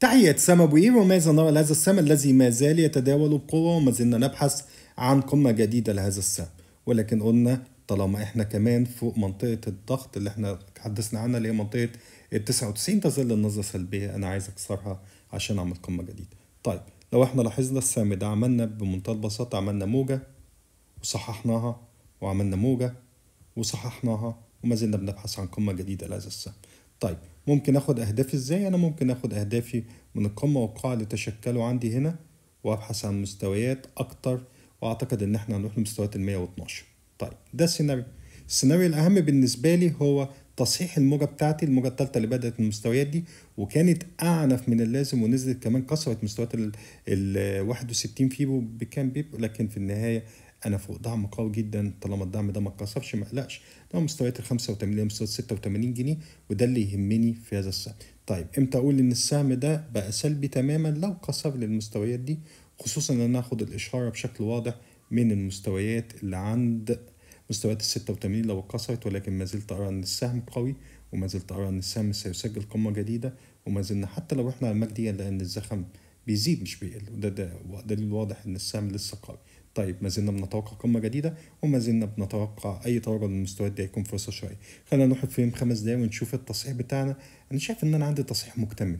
تحية سمبوي وماذا نرى لهذا السم الذي ما زال يتداول بقوة وما زلنا نبحث عن قمة جديدة لهذا السم ولكن قلنا طالما احنا كمان فوق منطقة الضغط اللي احنا تحدثنا عنها اللي هي منطقة ال 99 تظل النظرة سلبية انا عايز اكسرها عشان اعمل قمة جديدة. طيب لو احنا لاحظنا السم ده عملنا بمنتهى البساطة عملنا موجة وصححناها وعملنا موجة وصححناها وما زلنا بنبحث عن قمة جديدة لهذا السم طيب ممكن اخد اهدافي ازاي انا ممكن اخد اهدافي من القمة والقاع اللي تشكلوا عندي هنا وابحث عن مستويات اكتر واعتقد ان احنا هنروح لمستويات ال 112 طيب ده السيناريو السيناريو الاهم بالنسبة لي هو تصحيح الموجة بتاعتي الموجة الثالثة اللي بدأت من المستويات دي وكانت أعنف من اللازم ونزلت كمان كسرت مستويات ال 61 فيبو بكام بيب لكن في النهاية انا فوق دعم قوي جدا طالما الدعم ده ما اتكسرش ما اقلقش ده مستويات ال 85 مستويات 86 جنيه وده اللي يهمني في هذا السهم طيب امتى اقول ان السهم ده بقى سلبي تماما لو كسر للمستويات دي خصوصا ان انا اخد الاشاره بشكل واضح من المستويات اللي عند مستويات ال 86 لو اتكسرت ولكن ما زلت ارى ان السهم قوي وما زلت ارى ان السهم سيسجل قمه جديده وما زلنا حتى لو احنا على المجديه لان الزخم بيزيد مش بيقل وده ده دليل واضح ان السهم لسه قوي طيب ما زلنا بنتوقع قمه جديده وما زلنا بنتوقع اي تراجع للمستويات دي هيكون فرصه شويه خلينا نروح الفريم خمس دقايق ونشوف التصحيح بتاعنا انا شايف ان انا عندي تصحيح مكتمل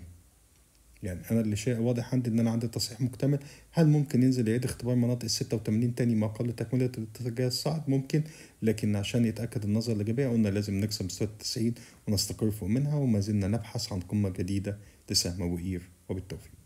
يعني انا اللي شيء واضح عندي ان انا عندي تصحيح مكتمل هل ممكن ينزل يعيد اختبار مناطق ال 86 تاني ما قبل تكمله الاتجاه الصاعد ممكن لكن عشان يتاكد النظره الايجابيه قلنا لازم نكسب مستوى ال 90 ونستقر فوق منها وما زلنا نبحث عن قمه جديده لسهم وقير وبالتوفيق